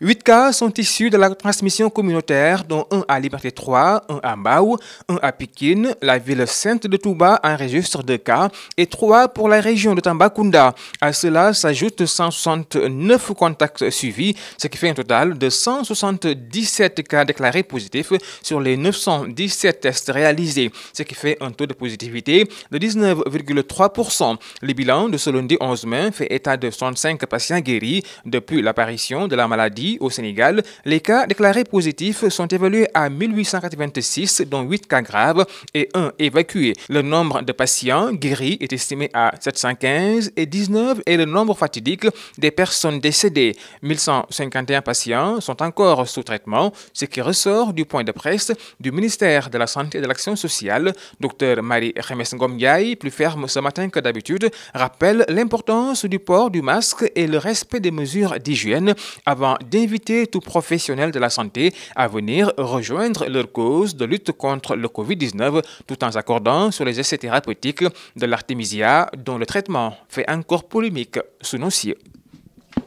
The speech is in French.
Huit cas sont issus de la transmission communautaire, dont un à Liberté 3, un à Mbao, un à Pékin. La ville sainte de Touba enregistre deux cas et trois pour la région de Tambacounda. À cela s'ajoutent 169 contacts suivis, ce qui fait un total de 177 cas déclarés positifs sur les 917 tests réalisés, ce qui fait un taux de positivité de 19,3%. Le bilan de ce lundi 11 mai fait état de 65 patients guéris depuis l'apparition de la maladie au Sénégal, les cas déclarés positifs sont évalués à 1886, dont 8 cas graves et 1 évacué. Le nombre de patients guéris est estimé à 715 et 19 est le nombre fatidique des personnes décédées. 1151 patients sont encore sous traitement, ce qui ressort du point de presse du ministère de la Santé et de l'Action sociale. Dr Marie Remes plus ferme ce matin que d'habitude, rappelle l'importance du port du masque et le respect des mesures d'hygiène avant d'inviter tout professionnel de la santé à venir rejoindre leur cause de lutte contre le Covid-19 tout en s'accordant sur les essais thérapeutiques de l'artémisia dont le traitement fait encore polémique sous nos cieux.